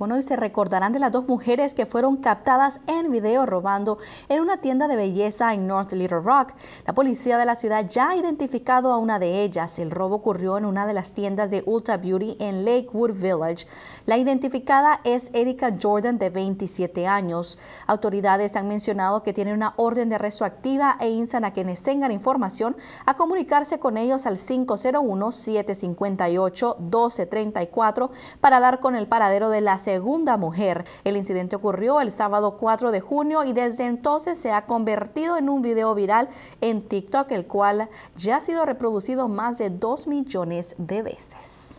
Bueno, y se recordarán de las dos mujeres que fueron captadas en video robando en una tienda de belleza en North Little Rock. La policía de la ciudad ya ha identificado a una de ellas. El robo ocurrió en una de las tiendas de Ulta Beauty en Lakewood Village. La identificada es Erika Jordan, de 27 años. Autoridades han mencionado que tienen una orden de arresto activa e instan a quienes tengan información a comunicarse con ellos al 501-758-1234 para dar con el paradero de las segunda mujer. El incidente ocurrió el sábado 4 de junio y desde entonces se ha convertido en un video viral en TikTok, el cual ya ha sido reproducido más de 2 millones de veces.